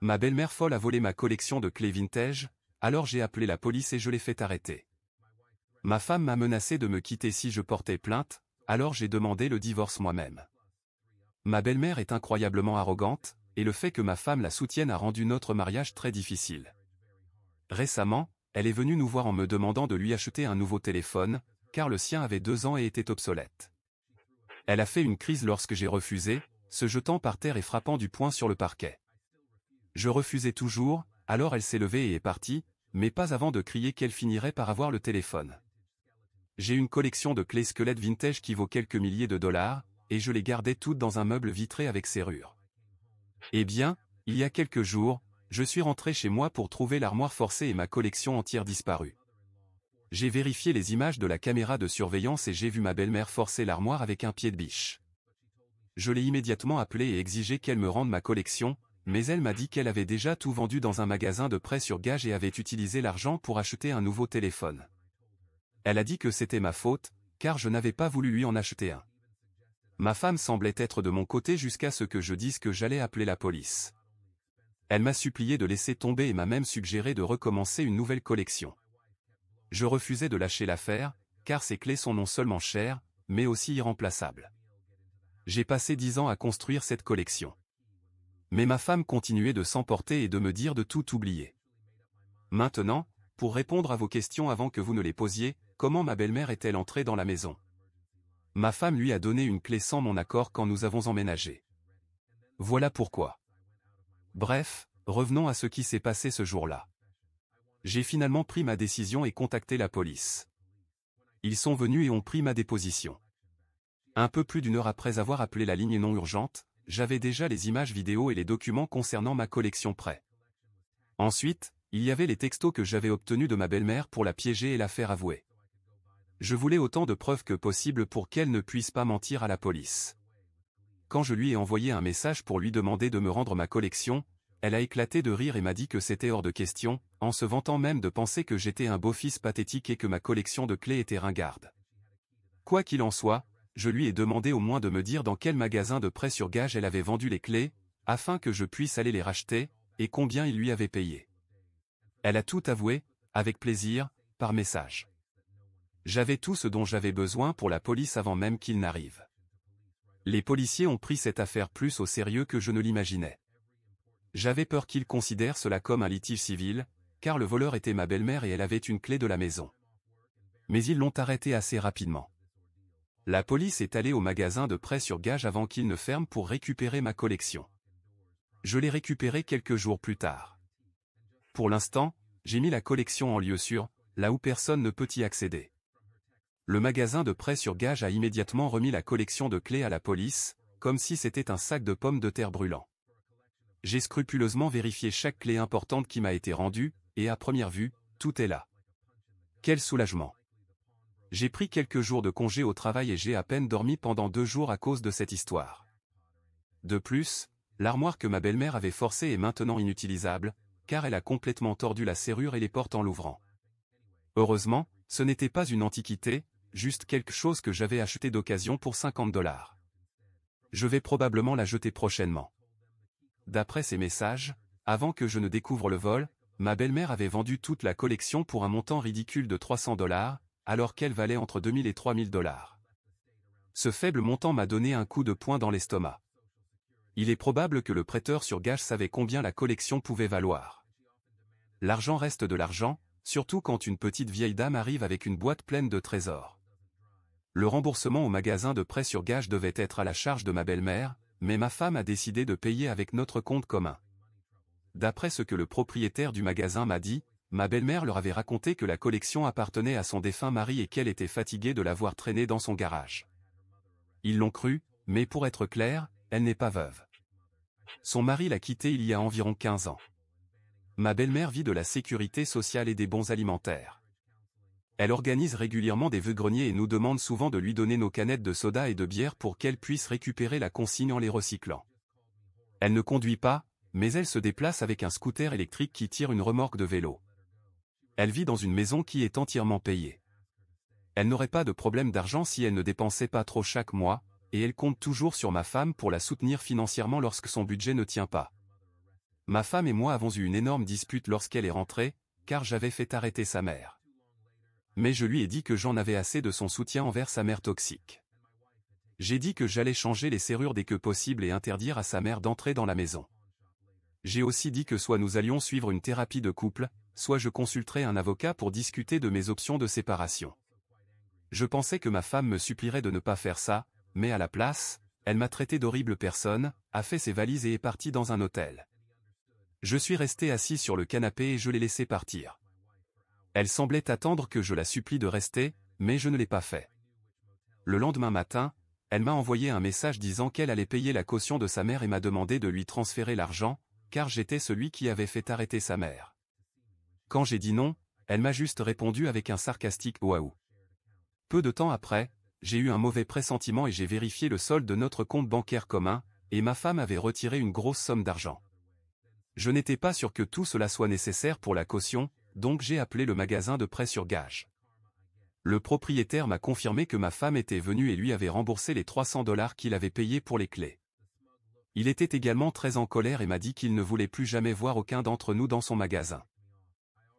Ma belle-mère folle a volé ma collection de clés vintage, alors j'ai appelé la police et je l'ai fait arrêter. Ma femme m'a menacé de me quitter si je portais plainte, alors j'ai demandé le divorce moi-même. Ma belle-mère est incroyablement arrogante, et le fait que ma femme la soutienne a rendu notre mariage très difficile. Récemment, elle est venue nous voir en me demandant de lui acheter un nouveau téléphone, car le sien avait deux ans et était obsolète. Elle a fait une crise lorsque j'ai refusé, se jetant par terre et frappant du poing sur le parquet. Je refusais toujours, alors elle s'est levée et est partie, mais pas avant de crier qu'elle finirait par avoir le téléphone. J'ai une collection de clés squelettes vintage qui vaut quelques milliers de dollars, et je les gardais toutes dans un meuble vitré avec serrure. Eh bien, il y a quelques jours, je suis rentré chez moi pour trouver l'armoire forcée et ma collection entière disparue. J'ai vérifié les images de la caméra de surveillance et j'ai vu ma belle-mère forcer l'armoire avec un pied de biche. Je l'ai immédiatement appelée et exigé qu'elle me rende ma collection, mais elle m'a dit qu'elle avait déjà tout vendu dans un magasin de prêt sur gage et avait utilisé l'argent pour acheter un nouveau téléphone. Elle a dit que c'était ma faute, car je n'avais pas voulu lui en acheter un. Ma femme semblait être de mon côté jusqu'à ce que je dise que j'allais appeler la police. Elle m'a supplié de laisser tomber et m'a même suggéré de recommencer une nouvelle collection. Je refusais de lâcher l'affaire, car ces clés sont non seulement chères, mais aussi irremplaçables. J'ai passé dix ans à construire cette collection. Mais ma femme continuait de s'emporter et de me dire de tout oublier. Maintenant, pour répondre à vos questions avant que vous ne les posiez, comment ma belle-mère est-elle entrée dans la maison Ma femme lui a donné une clé sans mon accord quand nous avons emménagé. Voilà pourquoi. Bref, revenons à ce qui s'est passé ce jour-là. J'ai finalement pris ma décision et contacté la police. Ils sont venus et ont pris ma déposition. Un peu plus d'une heure après avoir appelé la ligne non urgente, j'avais déjà les images vidéo et les documents concernant ma collection prêts. Ensuite, il y avait les textos que j'avais obtenus de ma belle-mère pour la piéger et la faire avouer. Je voulais autant de preuves que possible pour qu'elle ne puisse pas mentir à la police. Quand je lui ai envoyé un message pour lui demander de me rendre ma collection, elle a éclaté de rire et m'a dit que c'était hors de question, en se vantant même de penser que j'étais un beau-fils pathétique et que ma collection de clés était ringarde. Quoi qu'il en soit, je lui ai demandé au moins de me dire dans quel magasin de prêt sur gage elle avait vendu les clés, afin que je puisse aller les racheter, et combien il lui avait payé. Elle a tout avoué, avec plaisir, par message. J'avais tout ce dont j'avais besoin pour la police avant même qu'il n'arrive. Les policiers ont pris cette affaire plus au sérieux que je ne l'imaginais. J'avais peur qu'ils considèrent cela comme un litige civil, car le voleur était ma belle-mère et elle avait une clé de la maison. Mais ils l'ont arrêté assez rapidement. La police est allée au magasin de prêt sur gage avant qu'il ne ferme pour récupérer ma collection. Je l'ai récupérée quelques jours plus tard. Pour l'instant, j'ai mis la collection en lieu sûr, là où personne ne peut y accéder. Le magasin de prêt sur gage a immédiatement remis la collection de clés à la police, comme si c'était un sac de pommes de terre brûlant. J'ai scrupuleusement vérifié chaque clé importante qui m'a été rendue, et à première vue, tout est là. Quel soulagement j'ai pris quelques jours de congé au travail et j'ai à peine dormi pendant deux jours à cause de cette histoire. De plus, l'armoire que ma belle-mère avait forcée est maintenant inutilisable, car elle a complètement tordu la serrure et les portes en l'ouvrant. Heureusement, ce n'était pas une antiquité, juste quelque chose que j'avais acheté d'occasion pour 50 dollars. Je vais probablement la jeter prochainement. D'après ses messages, avant que je ne découvre le vol, ma belle-mère avait vendu toute la collection pour un montant ridicule de 300 dollars, alors qu'elle valait entre 2000 et 3000 dollars. Ce faible montant m'a donné un coup de poing dans l'estomac. Il est probable que le prêteur sur gage savait combien la collection pouvait valoir. L'argent reste de l'argent, surtout quand une petite vieille dame arrive avec une boîte pleine de trésors. Le remboursement au magasin de prêt sur gage devait être à la charge de ma belle-mère, mais ma femme a décidé de payer avec notre compte commun. D'après ce que le propriétaire du magasin m'a dit, Ma belle-mère leur avait raconté que la collection appartenait à son défunt mari et qu'elle était fatiguée de l'avoir traînée dans son garage. Ils l'ont cru, mais pour être clair, elle n'est pas veuve. Son mari l'a quittée il y a environ 15 ans. Ma belle-mère vit de la sécurité sociale et des bons alimentaires. Elle organise régulièrement des vœux-greniers et nous demande souvent de lui donner nos canettes de soda et de bière pour qu'elle puisse récupérer la consigne en les recyclant. Elle ne conduit pas, mais elle se déplace avec un scooter électrique qui tire une remorque de vélo. Elle vit dans une maison qui est entièrement payée. Elle n'aurait pas de problème d'argent si elle ne dépensait pas trop chaque mois, et elle compte toujours sur ma femme pour la soutenir financièrement lorsque son budget ne tient pas. Ma femme et moi avons eu une énorme dispute lorsqu'elle est rentrée, car j'avais fait arrêter sa mère. Mais je lui ai dit que j'en avais assez de son soutien envers sa mère toxique. J'ai dit que j'allais changer les serrures dès que possible et interdire à sa mère d'entrer dans la maison. J'ai aussi dit que soit nous allions suivre une thérapie de couple, soit je consulterai un avocat pour discuter de mes options de séparation. Je pensais que ma femme me supplierait de ne pas faire ça, mais à la place, elle m'a traité d'horrible personne, a fait ses valises et est partie dans un hôtel. Je suis resté assis sur le canapé et je l'ai laissé partir. Elle semblait attendre que je la supplie de rester, mais je ne l'ai pas fait. Le lendemain matin, elle m'a envoyé un message disant qu'elle allait payer la caution de sa mère et m'a demandé de lui transférer l'argent, car j'étais celui qui avait fait arrêter sa mère. Quand j'ai dit non, elle m'a juste répondu avec un sarcastique waouh. Peu de temps après, j'ai eu un mauvais pressentiment et j'ai vérifié le solde de notre compte bancaire commun, et ma femme avait retiré une grosse somme d'argent. Je n'étais pas sûr que tout cela soit nécessaire pour la caution, donc j'ai appelé le magasin de prêt sur gage. Le propriétaire m'a confirmé que ma femme était venue et lui avait remboursé les 300 dollars qu'il avait payés pour les clés. Il était également très en colère et m'a dit qu'il ne voulait plus jamais voir aucun d'entre nous dans son magasin.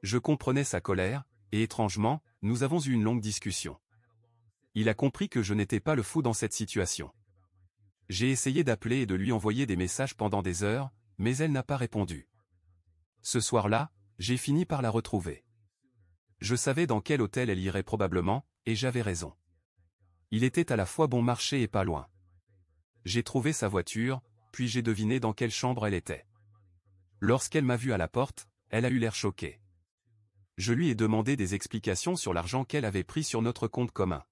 Je comprenais sa colère, et étrangement, nous avons eu une longue discussion. Il a compris que je n'étais pas le fou dans cette situation. J'ai essayé d'appeler et de lui envoyer des messages pendant des heures, mais elle n'a pas répondu. Ce soir-là, j'ai fini par la retrouver. Je savais dans quel hôtel elle irait probablement, et j'avais raison. Il était à la fois bon marché et pas loin. J'ai trouvé sa voiture, puis j'ai deviné dans quelle chambre elle était. Lorsqu'elle m'a vu à la porte, elle a eu l'air choquée je lui ai demandé des explications sur l'argent qu'elle avait pris sur notre compte commun.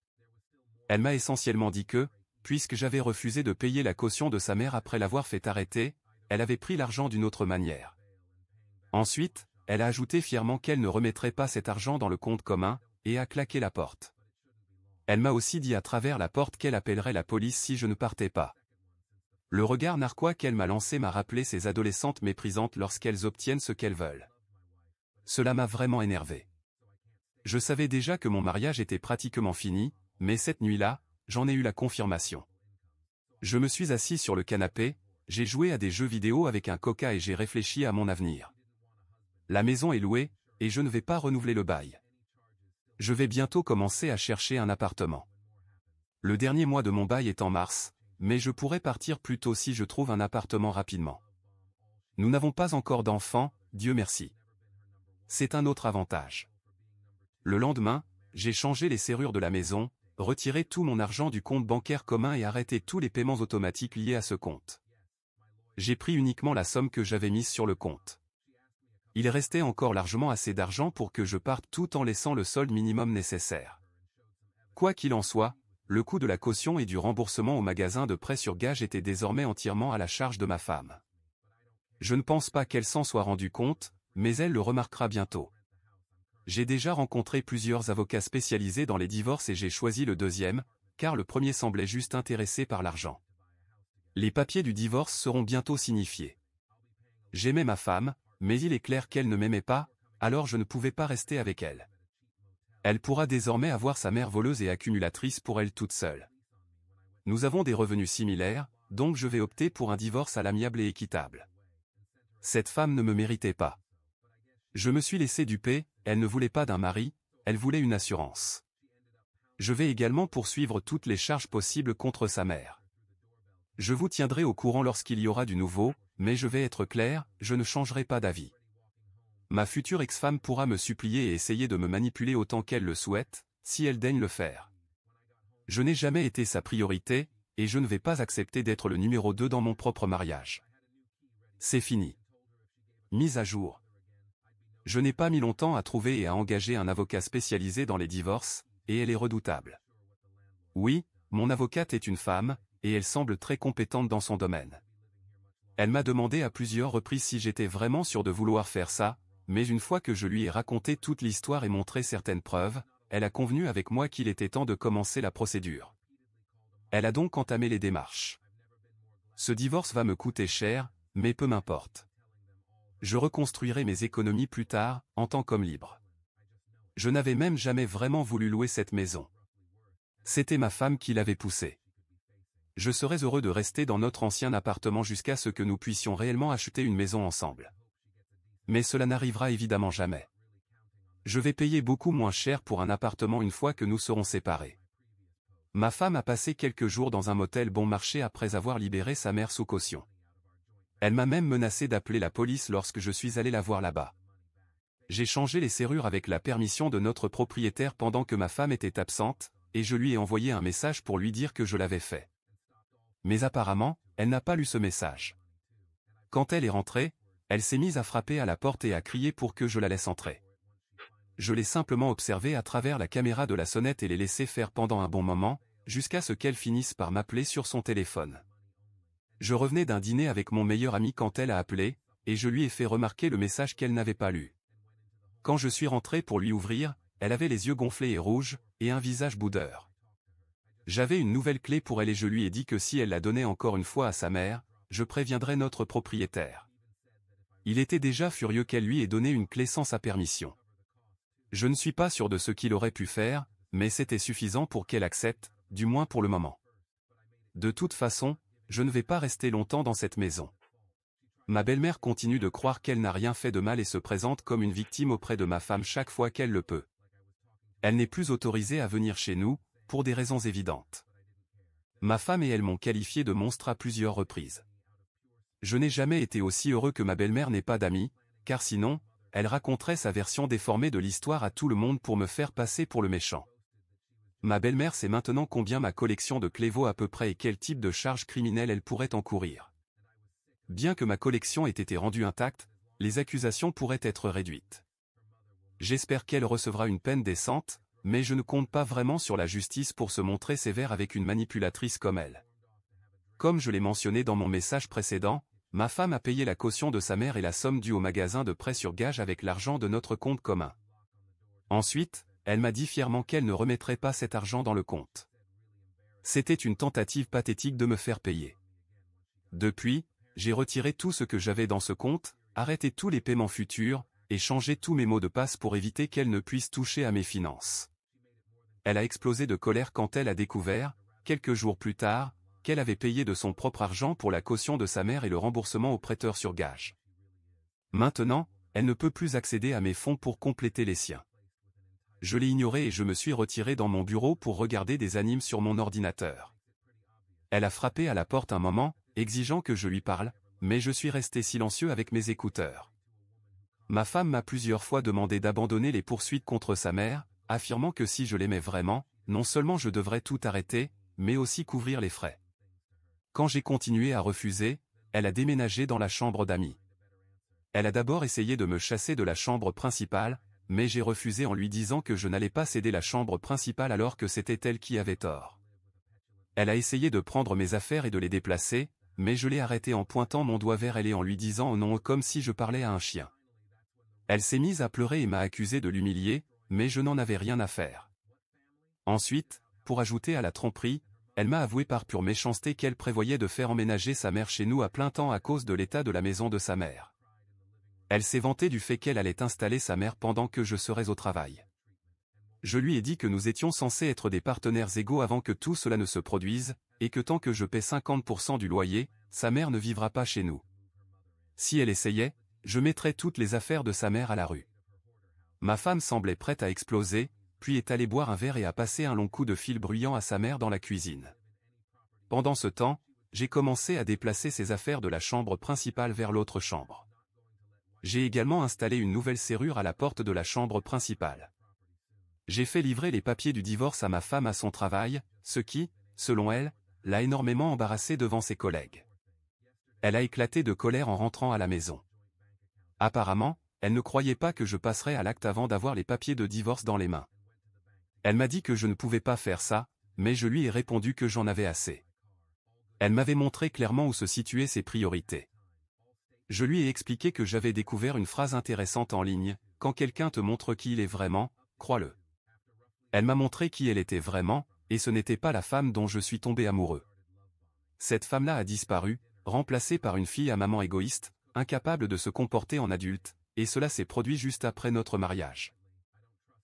Elle m'a essentiellement dit que, puisque j'avais refusé de payer la caution de sa mère après l'avoir fait arrêter, elle avait pris l'argent d'une autre manière. Ensuite, elle a ajouté fièrement qu'elle ne remettrait pas cet argent dans le compte commun, et a claqué la porte. Elle m'a aussi dit à travers la porte qu'elle appellerait la police si je ne partais pas. Le regard narquois qu'elle m'a lancé m'a rappelé ces adolescentes méprisantes lorsqu'elles obtiennent ce qu'elles veulent. Cela m'a vraiment énervé. Je savais déjà que mon mariage était pratiquement fini, mais cette nuit-là, j'en ai eu la confirmation. Je me suis assis sur le canapé, j'ai joué à des jeux vidéo avec un coca et j'ai réfléchi à mon avenir. La maison est louée, et je ne vais pas renouveler le bail. Je vais bientôt commencer à chercher un appartement. Le dernier mois de mon bail est en mars, mais je pourrais partir plus tôt si je trouve un appartement rapidement. Nous n'avons pas encore d'enfants, Dieu merci. C'est un autre avantage. Le lendemain, j'ai changé les serrures de la maison, retiré tout mon argent du compte bancaire commun et arrêté tous les paiements automatiques liés à ce compte. J'ai pris uniquement la somme que j'avais mise sur le compte. Il restait encore largement assez d'argent pour que je parte tout en laissant le solde minimum nécessaire. Quoi qu'il en soit, le coût de la caution et du remboursement au magasin de prêt sur gage était désormais entièrement à la charge de ma femme. Je ne pense pas qu'elle s'en soit rendue compte, mais elle le remarquera bientôt. J'ai déjà rencontré plusieurs avocats spécialisés dans les divorces et j'ai choisi le deuxième, car le premier semblait juste intéressé par l'argent. Les papiers du divorce seront bientôt signifiés. J'aimais ma femme, mais il est clair qu'elle ne m'aimait pas, alors je ne pouvais pas rester avec elle. Elle pourra désormais avoir sa mère voleuse et accumulatrice pour elle toute seule. Nous avons des revenus similaires, donc je vais opter pour un divorce à l'amiable et équitable. Cette femme ne me méritait pas. Je me suis laissé duper, elle ne voulait pas d'un mari, elle voulait une assurance. Je vais également poursuivre toutes les charges possibles contre sa mère. Je vous tiendrai au courant lorsqu'il y aura du nouveau, mais je vais être clair, je ne changerai pas d'avis. Ma future ex-femme pourra me supplier et essayer de me manipuler autant qu'elle le souhaite, si elle daigne le faire. Je n'ai jamais été sa priorité, et je ne vais pas accepter d'être le numéro 2 dans mon propre mariage. C'est fini. Mise à jour. Je n'ai pas mis longtemps à trouver et à engager un avocat spécialisé dans les divorces, et elle est redoutable. Oui, mon avocate est une femme, et elle semble très compétente dans son domaine. Elle m'a demandé à plusieurs reprises si j'étais vraiment sûr de vouloir faire ça, mais une fois que je lui ai raconté toute l'histoire et montré certaines preuves, elle a convenu avec moi qu'il était temps de commencer la procédure. Elle a donc entamé les démarches. Ce divorce va me coûter cher, mais peu m'importe je reconstruirai mes économies plus tard, en tant qu'homme libre. Je n'avais même jamais vraiment voulu louer cette maison. C'était ma femme qui l'avait poussée. Je serais heureux de rester dans notre ancien appartement jusqu'à ce que nous puissions réellement acheter une maison ensemble. Mais cela n'arrivera évidemment jamais. Je vais payer beaucoup moins cher pour un appartement une fois que nous serons séparés. Ma femme a passé quelques jours dans un motel bon marché après avoir libéré sa mère sous caution. Elle m'a même menacé d'appeler la police lorsque je suis allé la voir là-bas. J'ai changé les serrures avec la permission de notre propriétaire pendant que ma femme était absente, et je lui ai envoyé un message pour lui dire que je l'avais fait. Mais apparemment, elle n'a pas lu ce message. Quand elle est rentrée, elle s'est mise à frapper à la porte et à crier pour que je la laisse entrer. Je l'ai simplement observée à travers la caméra de la sonnette et l'ai laissée faire pendant un bon moment, jusqu'à ce qu'elle finisse par m'appeler sur son téléphone. Je revenais d'un dîner avec mon meilleur ami quand elle a appelé, et je lui ai fait remarquer le message qu'elle n'avait pas lu. Quand je suis rentré pour lui ouvrir, elle avait les yeux gonflés et rouges, et un visage boudeur. J'avais une nouvelle clé pour elle et je lui ai dit que si elle la donnait encore une fois à sa mère, je préviendrais notre propriétaire. Il était déjà furieux qu'elle lui ait donné une clé sans sa permission. Je ne suis pas sûr de ce qu'il aurait pu faire, mais c'était suffisant pour qu'elle accepte, du moins pour le moment. De toute façon, je ne vais pas rester longtemps dans cette maison. Ma belle-mère continue de croire qu'elle n'a rien fait de mal et se présente comme une victime auprès de ma femme chaque fois qu'elle le peut. Elle n'est plus autorisée à venir chez nous, pour des raisons évidentes. Ma femme et elle m'ont qualifié de monstre à plusieurs reprises. Je n'ai jamais été aussi heureux que ma belle-mère n'ait pas d'amis, car sinon, elle raconterait sa version déformée de l'histoire à tout le monde pour me faire passer pour le méchant. Ma belle-mère sait maintenant combien ma collection de clés vaut à peu près et quel type de charges criminelles elle pourrait encourir. Bien que ma collection ait été rendue intacte, les accusations pourraient être réduites. J'espère qu'elle recevra une peine décente, mais je ne compte pas vraiment sur la justice pour se montrer sévère avec une manipulatrice comme elle. Comme je l'ai mentionné dans mon message précédent, ma femme a payé la caution de sa mère et la somme due au magasin de prêt sur gage avec l'argent de notre compte commun. Ensuite, elle m'a dit fièrement qu'elle ne remettrait pas cet argent dans le compte. C'était une tentative pathétique de me faire payer. Depuis, j'ai retiré tout ce que j'avais dans ce compte, arrêté tous les paiements futurs, et changé tous mes mots de passe pour éviter qu'elle ne puisse toucher à mes finances. Elle a explosé de colère quand elle a découvert, quelques jours plus tard, qu'elle avait payé de son propre argent pour la caution de sa mère et le remboursement au prêteur sur gage. Maintenant, elle ne peut plus accéder à mes fonds pour compléter les siens. Je l'ai ignorée et je me suis retiré dans mon bureau pour regarder des animes sur mon ordinateur. Elle a frappé à la porte un moment, exigeant que je lui parle, mais je suis resté silencieux avec mes écouteurs. Ma femme m'a plusieurs fois demandé d'abandonner les poursuites contre sa mère, affirmant que si je l'aimais vraiment, non seulement je devrais tout arrêter, mais aussi couvrir les frais. Quand j'ai continué à refuser, elle a déménagé dans la chambre d'amis. Elle a d'abord essayé de me chasser de la chambre principale, mais j'ai refusé en lui disant que je n'allais pas céder la chambre principale alors que c'était elle qui avait tort. Elle a essayé de prendre mes affaires et de les déplacer, mais je l'ai arrêté en pointant mon doigt vers elle et en lui disant nom comme si je parlais à un chien. Elle s'est mise à pleurer et m'a accusé de l'humilier, mais je n'en avais rien à faire. Ensuite, pour ajouter à la tromperie, elle m'a avoué par pure méchanceté qu'elle prévoyait de faire emménager sa mère chez nous à plein temps à cause de l'état de la maison de sa mère. Elle s'est vantée du fait qu'elle allait installer sa mère pendant que je serais au travail. Je lui ai dit que nous étions censés être des partenaires égaux avant que tout cela ne se produise, et que tant que je paie 50% du loyer, sa mère ne vivra pas chez nous. Si elle essayait, je mettrais toutes les affaires de sa mère à la rue. Ma femme semblait prête à exploser, puis est allée boire un verre et a passé un long coup de fil bruyant à sa mère dans la cuisine. Pendant ce temps, j'ai commencé à déplacer ses affaires de la chambre principale vers l'autre chambre. J'ai également installé une nouvelle serrure à la porte de la chambre principale. J'ai fait livrer les papiers du divorce à ma femme à son travail, ce qui, selon elle, l'a énormément embarrassée devant ses collègues. Elle a éclaté de colère en rentrant à la maison. Apparemment, elle ne croyait pas que je passerais à l'acte avant d'avoir les papiers de divorce dans les mains. Elle m'a dit que je ne pouvais pas faire ça, mais je lui ai répondu que j'en avais assez. Elle m'avait montré clairement où se situaient ses priorités. Je lui ai expliqué que j'avais découvert une phrase intéressante en ligne, quand quelqu'un te montre qui il est vraiment, crois-le. Elle m'a montré qui elle était vraiment, et ce n'était pas la femme dont je suis tombé amoureux. Cette femme-là a disparu, remplacée par une fille à maman égoïste, incapable de se comporter en adulte, et cela s'est produit juste après notre mariage.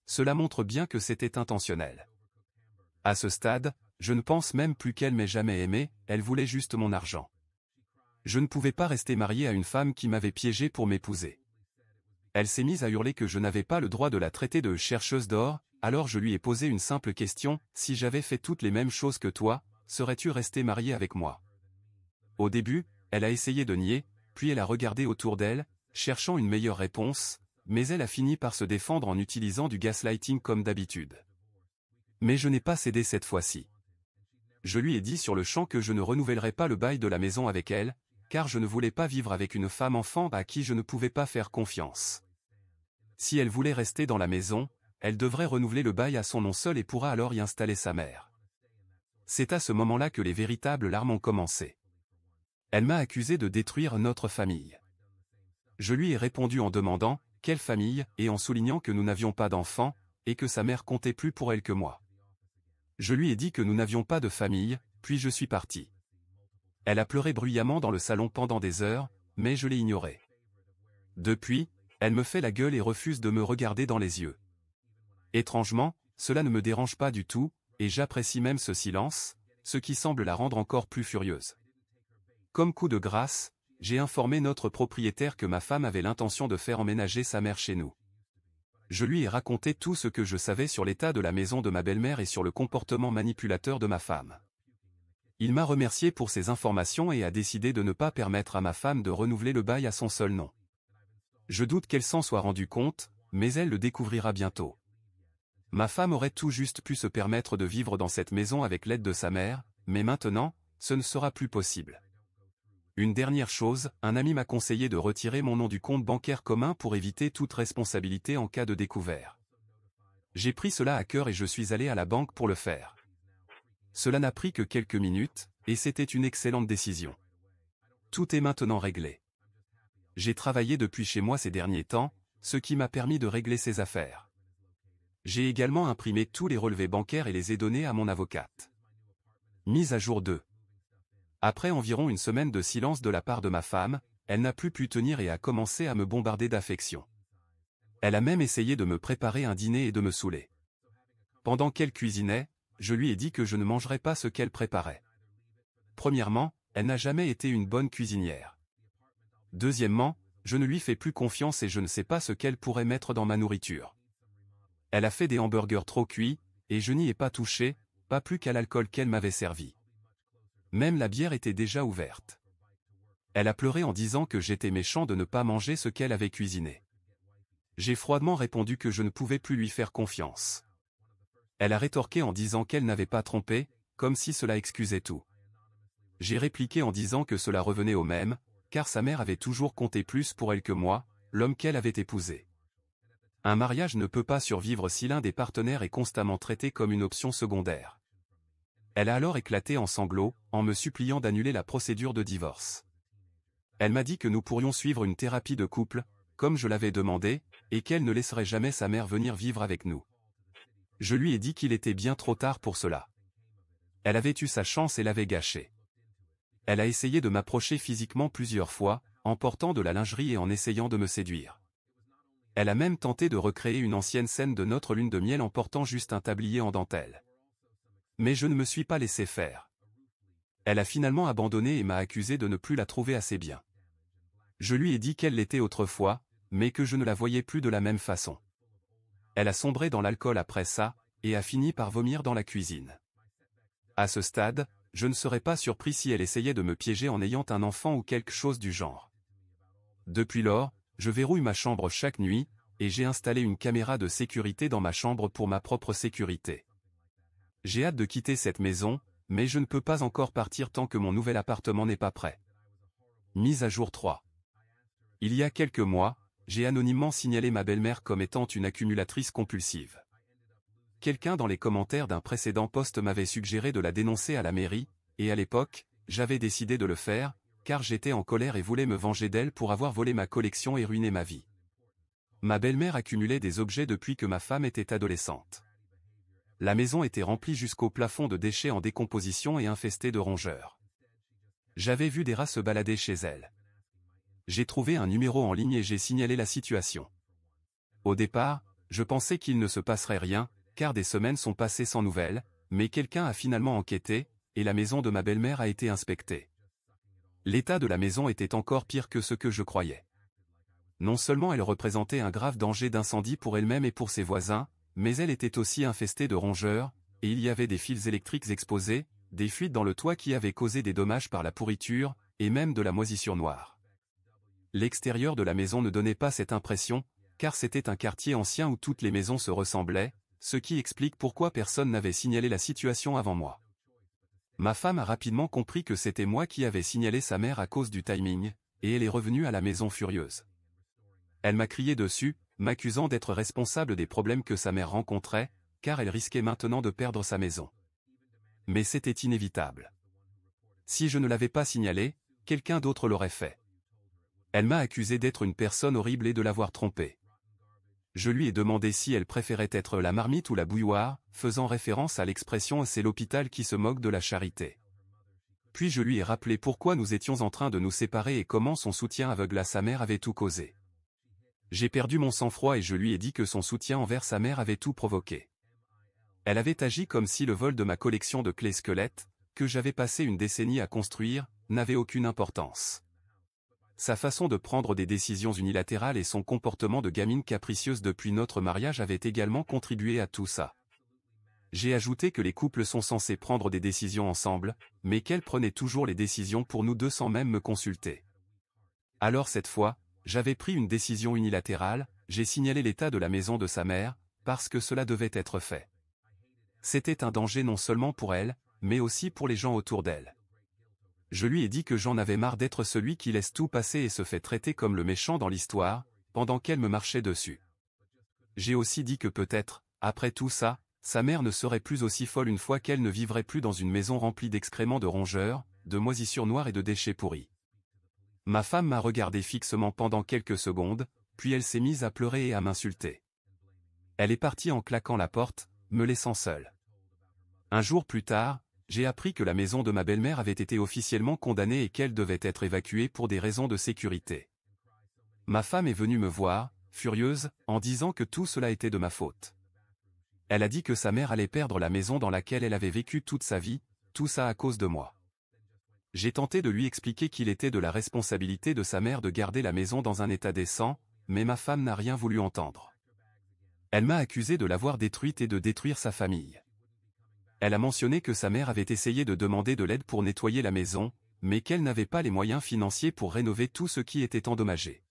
Cela montre bien que c'était intentionnel. À ce stade, je ne pense même plus qu'elle m'ait jamais aimé, elle voulait juste mon argent. Je ne pouvais pas rester marié à une femme qui m'avait piégé pour m'épouser. Elle s'est mise à hurler que je n'avais pas le droit de la traiter de chercheuse d'or, alors je lui ai posé une simple question, si j'avais fait toutes les mêmes choses que toi, serais-tu resté marié avec moi Au début, elle a essayé de nier, puis elle a regardé autour d'elle, cherchant une meilleure réponse, mais elle a fini par se défendre en utilisant du gaslighting comme d'habitude. Mais je n'ai pas cédé cette fois-ci. Je lui ai dit sur le champ que je ne renouvellerai pas le bail de la maison avec elle, car je ne voulais pas vivre avec une femme enfant à qui je ne pouvais pas faire confiance. Si elle voulait rester dans la maison, elle devrait renouveler le bail à son nom seul et pourra alors y installer sa mère. C'est à ce moment-là que les véritables larmes ont commencé. Elle m'a accusé de détruire notre famille. Je lui ai répondu en demandant « Quelle famille ?» et en soulignant que nous n'avions pas d'enfants, et que sa mère comptait plus pour elle que moi. Je lui ai dit que nous n'avions pas de famille, puis je suis parti. Elle a pleuré bruyamment dans le salon pendant des heures, mais je l'ai ignorée. Depuis, elle me fait la gueule et refuse de me regarder dans les yeux. Étrangement, cela ne me dérange pas du tout, et j'apprécie même ce silence, ce qui semble la rendre encore plus furieuse. Comme coup de grâce, j'ai informé notre propriétaire que ma femme avait l'intention de faire emménager sa mère chez nous. Je lui ai raconté tout ce que je savais sur l'état de la maison de ma belle-mère et sur le comportement manipulateur de ma femme. Il m'a remercié pour ces informations et a décidé de ne pas permettre à ma femme de renouveler le bail à son seul nom. Je doute qu'elle s'en soit rendue compte, mais elle le découvrira bientôt. Ma femme aurait tout juste pu se permettre de vivre dans cette maison avec l'aide de sa mère, mais maintenant, ce ne sera plus possible. Une dernière chose, un ami m'a conseillé de retirer mon nom du compte bancaire commun pour éviter toute responsabilité en cas de découvert. J'ai pris cela à cœur et je suis allé à la banque pour le faire. Cela n'a pris que quelques minutes, et c'était une excellente décision. Tout est maintenant réglé. J'ai travaillé depuis chez moi ces derniers temps, ce qui m'a permis de régler ces affaires. J'ai également imprimé tous les relevés bancaires et les ai donnés à mon avocate. Mise à jour 2. Après environ une semaine de silence de la part de ma femme, elle n'a plus pu tenir et a commencé à me bombarder d'affection. Elle a même essayé de me préparer un dîner et de me saouler. Pendant qu'elle cuisinait, je lui ai dit que je ne mangerais pas ce qu'elle préparait. Premièrement, elle n'a jamais été une bonne cuisinière. Deuxièmement, je ne lui fais plus confiance et je ne sais pas ce qu'elle pourrait mettre dans ma nourriture. Elle a fait des hamburgers trop cuits, et je n'y ai pas touché, pas plus qu'à l'alcool qu'elle m'avait servi. Même la bière était déjà ouverte. Elle a pleuré en disant que j'étais méchant de ne pas manger ce qu'elle avait cuisiné. J'ai froidement répondu que je ne pouvais plus lui faire confiance. Elle a rétorqué en disant qu'elle n'avait pas trompé, comme si cela excusait tout. J'ai répliqué en disant que cela revenait au même, car sa mère avait toujours compté plus pour elle que moi, l'homme qu'elle avait épousé. Un mariage ne peut pas survivre si l'un des partenaires est constamment traité comme une option secondaire. Elle a alors éclaté en sanglots, en me suppliant d'annuler la procédure de divorce. Elle m'a dit que nous pourrions suivre une thérapie de couple, comme je l'avais demandé, et qu'elle ne laisserait jamais sa mère venir vivre avec nous je lui ai dit qu'il était bien trop tard pour cela. Elle avait eu sa chance et l'avait gâchée. Elle a essayé de m'approcher physiquement plusieurs fois, en portant de la lingerie et en essayant de me séduire. Elle a même tenté de recréer une ancienne scène de notre lune de miel en portant juste un tablier en dentelle. Mais je ne me suis pas laissé faire. Elle a finalement abandonné et m'a accusé de ne plus la trouver assez bien. Je lui ai dit qu'elle l'était autrefois, mais que je ne la voyais plus de la même façon elle a sombré dans l'alcool après ça, et a fini par vomir dans la cuisine. À ce stade, je ne serais pas surpris si elle essayait de me piéger en ayant un enfant ou quelque chose du genre. Depuis lors, je verrouille ma chambre chaque nuit, et j'ai installé une caméra de sécurité dans ma chambre pour ma propre sécurité. J'ai hâte de quitter cette maison, mais je ne peux pas encore partir tant que mon nouvel appartement n'est pas prêt. Mise à jour 3. Il y a quelques mois, j'ai anonymement signalé ma belle-mère comme étant une accumulatrice compulsive. Quelqu'un dans les commentaires d'un précédent poste m'avait suggéré de la dénoncer à la mairie, et à l'époque, j'avais décidé de le faire, car j'étais en colère et voulais me venger d'elle pour avoir volé ma collection et ruiné ma vie. Ma belle-mère accumulait des objets depuis que ma femme était adolescente. La maison était remplie jusqu'au plafond de déchets en décomposition et infestée de rongeurs. J'avais vu des rats se balader chez elle. J'ai trouvé un numéro en ligne et j'ai signalé la situation. Au départ, je pensais qu'il ne se passerait rien, car des semaines sont passées sans nouvelles, mais quelqu'un a finalement enquêté, et la maison de ma belle-mère a été inspectée. L'état de la maison était encore pire que ce que je croyais. Non seulement elle représentait un grave danger d'incendie pour elle-même et pour ses voisins, mais elle était aussi infestée de rongeurs, et il y avait des fils électriques exposés, des fuites dans le toit qui avaient causé des dommages par la pourriture, et même de la moisissure noire. L'extérieur de la maison ne donnait pas cette impression, car c'était un quartier ancien où toutes les maisons se ressemblaient, ce qui explique pourquoi personne n'avait signalé la situation avant moi. Ma femme a rapidement compris que c'était moi qui avais signalé sa mère à cause du timing, et elle est revenue à la maison furieuse. Elle m'a crié dessus, m'accusant d'être responsable des problèmes que sa mère rencontrait, car elle risquait maintenant de perdre sa maison. Mais c'était inévitable. Si je ne l'avais pas signalé, quelqu'un d'autre l'aurait fait. Elle m'a accusé d'être une personne horrible et de l'avoir trompée. Je lui ai demandé si elle préférait être la marmite ou la bouilloire, faisant référence à l'expression « c'est l'hôpital qui se moque de la charité ». Puis je lui ai rappelé pourquoi nous étions en train de nous séparer et comment son soutien aveugle à sa mère avait tout causé. J'ai perdu mon sang-froid et je lui ai dit que son soutien envers sa mère avait tout provoqué. Elle avait agi comme si le vol de ma collection de clés squelettes, que j'avais passé une décennie à construire, n'avait aucune importance sa façon de prendre des décisions unilatérales et son comportement de gamine capricieuse depuis notre mariage avaient également contribué à tout ça. J'ai ajouté que les couples sont censés prendre des décisions ensemble, mais qu'elle prenait toujours les décisions pour nous deux sans même me consulter. Alors cette fois, j'avais pris une décision unilatérale, j'ai signalé l'état de la maison de sa mère, parce que cela devait être fait. C'était un danger non seulement pour elle, mais aussi pour les gens autour d'elle je lui ai dit que j'en avais marre d'être celui qui laisse tout passer et se fait traiter comme le méchant dans l'histoire, pendant qu'elle me marchait dessus. J'ai aussi dit que peut-être, après tout ça, sa mère ne serait plus aussi folle une fois qu'elle ne vivrait plus dans une maison remplie d'excréments de rongeurs, de moisissures noires et de déchets pourris. Ma femme m'a regardé fixement pendant quelques secondes, puis elle s'est mise à pleurer et à m'insulter. Elle est partie en claquant la porte, me laissant seule. Un jour plus tard, j'ai appris que la maison de ma belle-mère avait été officiellement condamnée et qu'elle devait être évacuée pour des raisons de sécurité. Ma femme est venue me voir, furieuse, en disant que tout cela était de ma faute. Elle a dit que sa mère allait perdre la maison dans laquelle elle avait vécu toute sa vie, tout ça à cause de moi. J'ai tenté de lui expliquer qu'il était de la responsabilité de sa mère de garder la maison dans un état décent, mais ma femme n'a rien voulu entendre. Elle m'a accusé de l'avoir détruite et de détruire sa famille. Elle a mentionné que sa mère avait essayé de demander de l'aide pour nettoyer la maison, mais qu'elle n'avait pas les moyens financiers pour rénover tout ce qui était endommagé.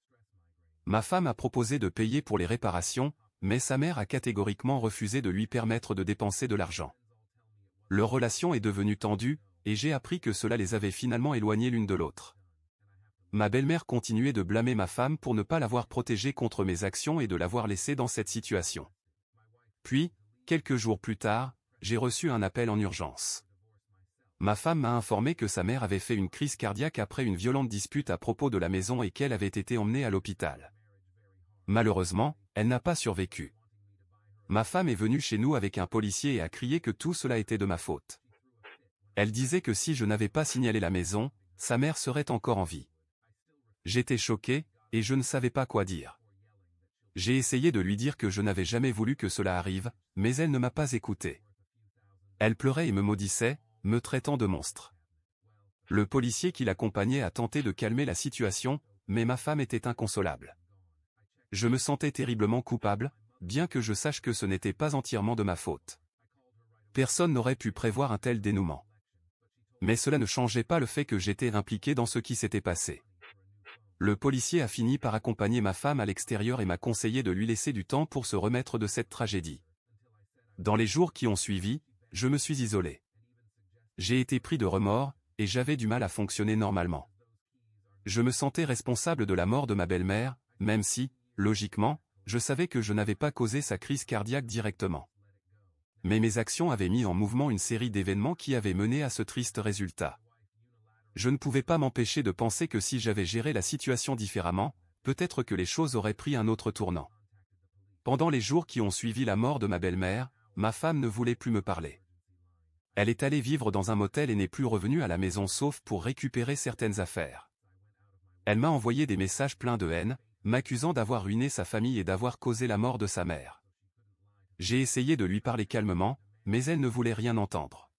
Ma femme a proposé de payer pour les réparations, mais sa mère a catégoriquement refusé de lui permettre de dépenser de l'argent. Leur relation est devenue tendue, et j'ai appris que cela les avait finalement éloignés l'une de l'autre. Ma belle-mère continuait de blâmer ma femme pour ne pas l'avoir protégée contre mes actions et de l'avoir laissée dans cette situation. Puis, quelques jours plus tard, j'ai reçu un appel en urgence. Ma femme m'a informé que sa mère avait fait une crise cardiaque après une violente dispute à propos de la maison et qu'elle avait été emmenée à l'hôpital. Malheureusement, elle n'a pas survécu. Ma femme est venue chez nous avec un policier et a crié que tout cela était de ma faute. Elle disait que si je n'avais pas signalé la maison, sa mère serait encore en vie. J'étais choqué, et je ne savais pas quoi dire. J'ai essayé de lui dire que je n'avais jamais voulu que cela arrive, mais elle ne m'a pas écouté. Elle pleurait et me maudissait, me traitant de monstre. Le policier qui l'accompagnait a tenté de calmer la situation, mais ma femme était inconsolable. Je me sentais terriblement coupable, bien que je sache que ce n'était pas entièrement de ma faute. Personne n'aurait pu prévoir un tel dénouement. Mais cela ne changeait pas le fait que j'étais impliqué dans ce qui s'était passé. Le policier a fini par accompagner ma femme à l'extérieur et m'a conseillé de lui laisser du temps pour se remettre de cette tragédie. Dans les jours qui ont suivi, je me suis isolé. J'ai été pris de remords, et j'avais du mal à fonctionner normalement. Je me sentais responsable de la mort de ma belle-mère, même si, logiquement, je savais que je n'avais pas causé sa crise cardiaque directement. Mais mes actions avaient mis en mouvement une série d'événements qui avaient mené à ce triste résultat. Je ne pouvais pas m'empêcher de penser que si j'avais géré la situation différemment, peut-être que les choses auraient pris un autre tournant. Pendant les jours qui ont suivi la mort de ma belle-mère, ma femme ne voulait plus me parler. Elle est allée vivre dans un motel et n'est plus revenue à la maison sauf pour récupérer certaines affaires. Elle m'a envoyé des messages pleins de haine, m'accusant d'avoir ruiné sa famille et d'avoir causé la mort de sa mère. J'ai essayé de lui parler calmement, mais elle ne voulait rien entendre.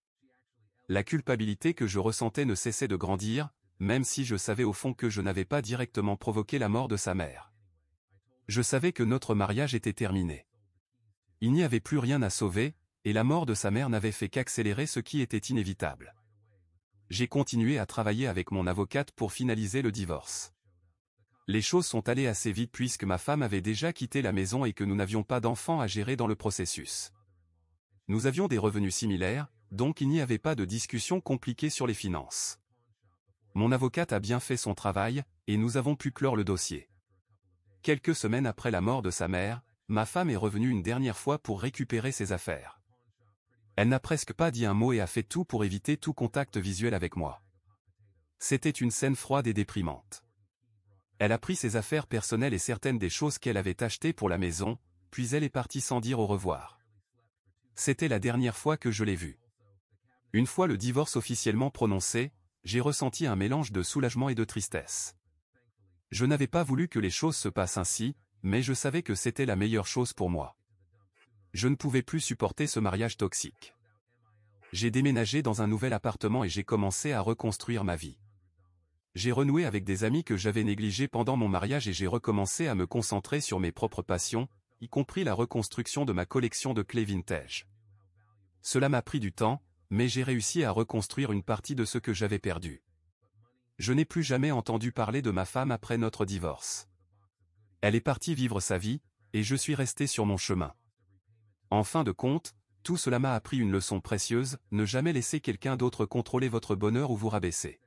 La culpabilité que je ressentais ne cessait de grandir, même si je savais au fond que je n'avais pas directement provoqué la mort de sa mère. Je savais que notre mariage était terminé. Il n'y avait plus rien à sauver, et la mort de sa mère n'avait fait qu'accélérer ce qui était inévitable. J'ai continué à travailler avec mon avocate pour finaliser le divorce. Les choses sont allées assez vite puisque ma femme avait déjà quitté la maison et que nous n'avions pas d'enfants à gérer dans le processus. Nous avions des revenus similaires, donc il n'y avait pas de discussion compliquée sur les finances. Mon avocate a bien fait son travail, et nous avons pu clore le dossier. Quelques semaines après la mort de sa mère, ma femme est revenue une dernière fois pour récupérer ses affaires. Elle n'a presque pas dit un mot et a fait tout pour éviter tout contact visuel avec moi. C'était une scène froide et déprimante. Elle a pris ses affaires personnelles et certaines des choses qu'elle avait achetées pour la maison, puis elle est partie sans dire au revoir. C'était la dernière fois que je l'ai vue. Une fois le divorce officiellement prononcé, j'ai ressenti un mélange de soulagement et de tristesse. Je n'avais pas voulu que les choses se passent ainsi, mais je savais que c'était la meilleure chose pour moi. Je ne pouvais plus supporter ce mariage toxique. J'ai déménagé dans un nouvel appartement et j'ai commencé à reconstruire ma vie. J'ai renoué avec des amis que j'avais négligés pendant mon mariage et j'ai recommencé à me concentrer sur mes propres passions, y compris la reconstruction de ma collection de clés vintage. Cela m'a pris du temps, mais j'ai réussi à reconstruire une partie de ce que j'avais perdu. Je n'ai plus jamais entendu parler de ma femme après notre divorce. Elle est partie vivre sa vie, et je suis resté sur mon chemin. En fin de compte, tout cela m'a appris une leçon précieuse, ne jamais laisser quelqu'un d'autre contrôler votre bonheur ou vous rabaisser.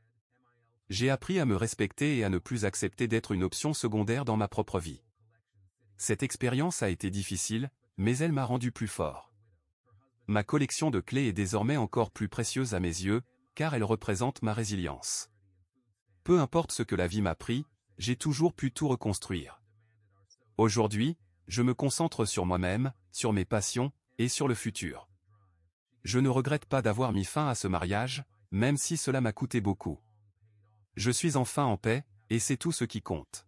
J'ai appris à me respecter et à ne plus accepter d'être une option secondaire dans ma propre vie. Cette expérience a été difficile, mais elle m'a rendu plus fort. Ma collection de clés est désormais encore plus précieuse à mes yeux, car elle représente ma résilience. Peu importe ce que la vie m'a pris, j'ai toujours pu tout reconstruire. Aujourd'hui, je me concentre sur moi-même, sur mes passions, et sur le futur. Je ne regrette pas d'avoir mis fin à ce mariage, même si cela m'a coûté beaucoup. Je suis enfin en paix, et c'est tout ce qui compte.